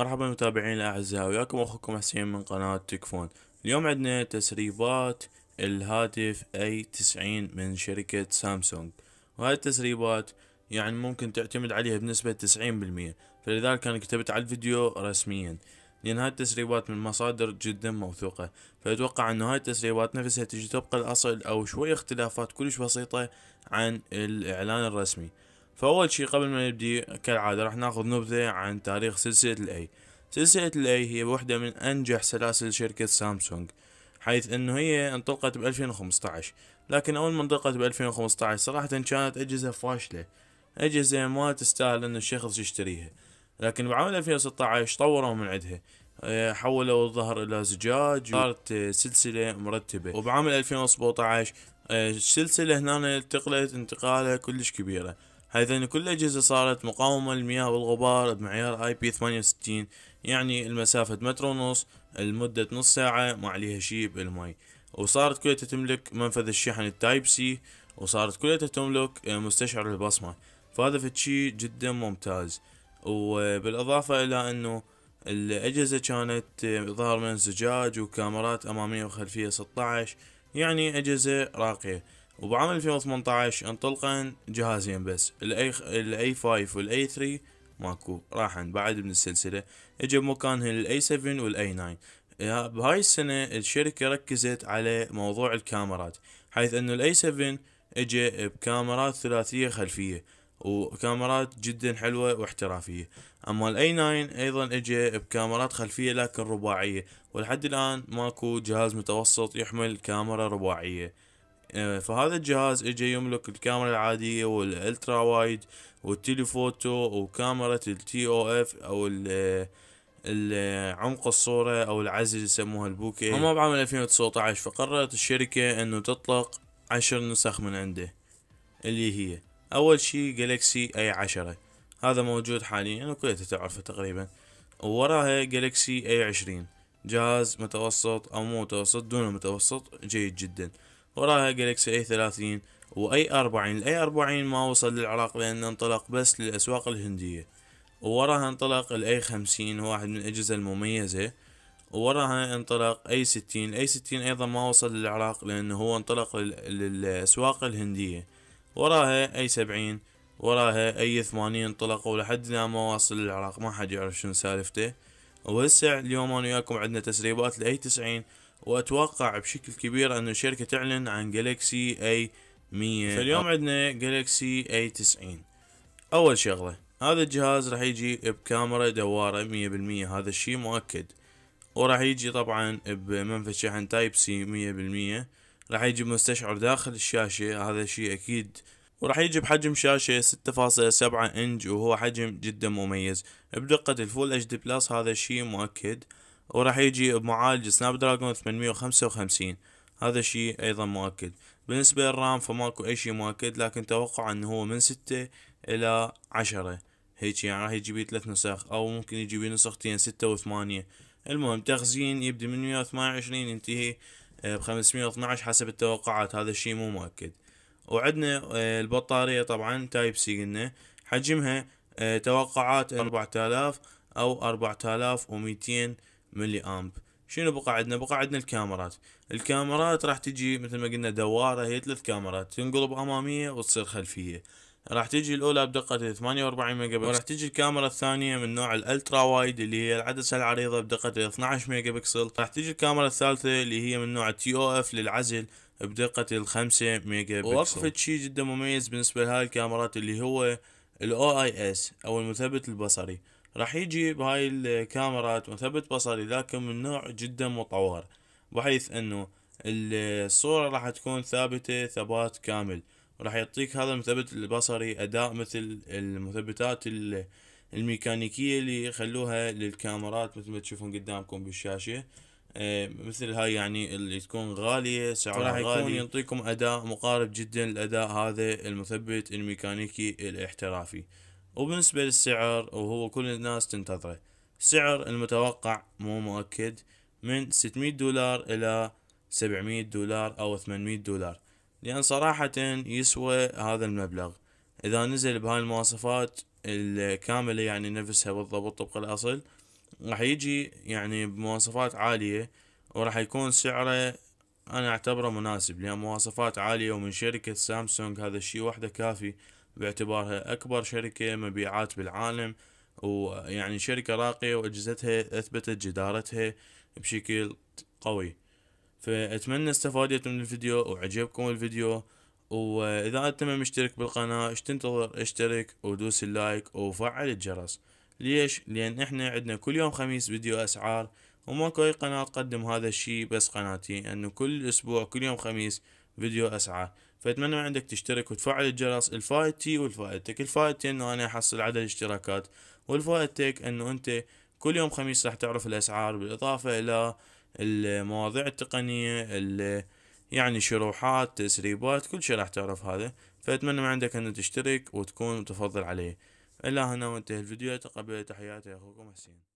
مرحبا متابعين الاعزاء وياكم اخوكم حسين من قناة تكفون اليوم عندنا تسريبات الهاتف اي تسعين من شركة سامسونج وهاي التسريبات يعني ممكن تعتمد عليها بنسبة تسعين بالمية فلذلك انا كتبت على الفيديو رسميا لان هاي التسريبات من مصادر جدا موثوقة فاتوقع انه هاي التسريبات نفسها تجي تبقى الاصل او شوية اختلافات كلش بسيطة عن الاعلان الرسمي فأول شي قبل ما نبدي كالعادة راح ناخذ نبذة عن تاريخ سلسلة الأي سلسلة الأي هي واحدة من أنجح سلاسل شركة سامسونج حيث أنه هي انطلقت ب 2015 لكن أول ما انطلقت ب 2015 صراحة كانت أجهزة فاشلة أجهزة ما تستاهل ان الشخص يشتريها لكن بعام 2016 طوروا من عندها آه، حولوا الظهر الى زجاج وصارت سلسله مرتبه وبعام 2017 آه، السلسله هنا انتقلت انتقاله كلش كبيره حيث أن كل الاجهزة صارت مقاومة للمياه والغبار بمعيار اي بي 68 يعني المسافة متر ونص لمدة نص ساعة ما عليها شي بالمي وصارت كلها تملك منفذ الشحن التايب سي وصارت كلها تملك مستشعر البصمة فهذا في شيء جدا ممتاز وبالإضافة إلى أنه الأجهزة كانت ظهر من زجاج وكاميرات أمامية وخلفية 16 يعني أجهزة راقية وبعام 2018 انطلقن جهازين بس الاي الاي 5 والاي 3 ماكو راحن بعد من السلسلة اجى بمكانهن الاي 7 والاي 9 بهاي السنة الشركة ركزت على موضوع الكاميرات حيث انه الاي 7 اجى بكاميرات ثلاثية خلفية وكاميرات جدا حلوة واحترافية اما الاي 9 ايضا اجى بكاميرات خلفية لكن رباعية ولحد الان ماكو جهاز متوسط يحمل كاميرا رباعية آه، فهذا الجهاز اجى يملك الكاميرا العادية والالترا وايد والتليفوتو وكاميرا التي او اف او آه، آه، عمق الصورة او العزل يسموها البوكي هم بعام 2019 فقررت الشركة انه تطلق عشر نسخ من عنده اللي هي اول شي جالكسي اي عشرة هذا موجود حاليا وكلته يعني تعرفه تقريبا ووراها جالكسي اي عشرين جهاز متوسط او مو متوسط دون متوسط جيد جدا وراها جالكسي اي ثلاثين واي اربعين الاي اربعين ما وصل للعراق لانه انطلق بس للاسواق الهندية ووراها انطلق الاي خمسين واحد من الاجهزة المميزة ووراها انطلق اي ستين اي ستين ايضا ما وصل للعراق لانه هو انطلق للاسواق الهندية وراها اي سبعين وراها اي ثمانين انطلقوا لحد ما وصل للعراق ما حد يعرف شنو سالفته وهسه اليوم انا وياكم عندنا تسريبات لاي تسعين واتوقع بشكل كبير ان الشركه تعلن عن جالكسي اي 100 فاليوم عندنا جالكسي اي 90 اول شغله هذا الجهاز راح يجي بكاميرا دواره 100% هذا الشيء مؤكد وراح يجي طبعا بمنفذ شحن تايب سي 100% راح يجي بمستشعر داخل الشاشه هذا الشيء اكيد وراح يجي بحجم شاشة 6.7 انج وهو حجم جدا مميز بدقة الفول اتش دي بلس هذا الشيء مؤكد وراح يجي بمعالج سناب دراجون 855 هذا شيء ايضا مؤكد بالنسبة للرام فماكو اي شيء مؤكد لكن توقع انه هو من ستة الى عشرة هيك يعني راح بيه ثلاث نسخ او ممكن بيه نسختين ستة وثمانية المهم تخزين يبدي من 128 ينتهي آه، ب 512 حسب التوقعات هذا الشيء مو مؤكد وعندنا آه، البطارية طبعا تايب سي قلنا حجمها آه، توقعات 4000 او 4200 ملي امب شنو بقى عندنا بقى عندنا الكاميرات الكاميرات راح تجي مثل ما قلنا دواره هي ثلاث كاميرات تنقلب اماميه وتصير خلفيه راح تجي الاولى بدقه 48 ميجا بكسل وراح تجي الكاميرا الثانيه من نوع الالترا وايد اللي هي العدسه العريضه بدقه 12 ميجا بكسل راح تجي الكاميرا الثالثه اللي هي من نوع تي او اف للعزل بدقه الخمسة ميجا بكسل ووقفت شيء جدا مميز بالنسبه لهاي الكاميرات اللي هو الاو اي اس او المثبت البصري راح يجي بهاي الكاميرات مثبت بصري لكن من نوع جدا مطور بحيث انه الصورة راح تكون ثابتة ثبات كامل راح يعطيك هذا المثبت البصري اداء مثل المثبتات الميكانيكية اللي يخلوها للكاميرات مثل ما تشوفون قدامكم بالشاشة آه، مثل هاي يعني اللي تكون غالية سعرها راح غالي يكون يعطيكم اداء مقارب جدا لاداء هذا المثبت الميكانيكي الاحترافي وبالنسبة للسعر وهو كل الناس تنتظره السعر المتوقع مو مؤكد من 600 دولار إلى 700 دولار أو 800 دولار لأن صراحة يسوى هذا المبلغ إذا نزل بهاي المواصفات الكاملة يعني نفسها بالضبط طبق الأصل راح يجي يعني بمواصفات عالية وراح يكون سعره أنا أعتبره مناسب لأن مواصفات عالية ومن شركة سامسونج هذا الشي وحده كافي باعتبارها أكبر شركة مبيعات بالعالم ويعني شركة راقية وأجهزتها أثبتت جدارتها بشكل قوي فأتمنى استفادت من الفيديو وعجبكم الفيديو وإذا أنت ما مشترك بالقناة ايش تنتظر اشترك ودوس اللايك وفعل الجرس ليش؟ لأن احنا عندنا كل يوم خميس فيديو أسعار وماكو أي قناة تقدم هذا الشي بس قناتي أنه كل أسبوع كل يوم خميس فيديو أسعار فاتمنى من عندك تشترك وتفعل الجرس الفائدتي والفائدتك الفائدتي انه انا احصل عدد الاشتراكات والفائدتك انه انت كل يوم خميس راح تعرف الاسعار بالاضافة الى المواضيع التقنية يعني شروحات تسريبات كل شيء راح تعرف هذا فاتمنى من عندك انه تشترك وتكون متفضل عليه الى هنا وانتهى الفيديو تقبل تحياتي اخوكم حسين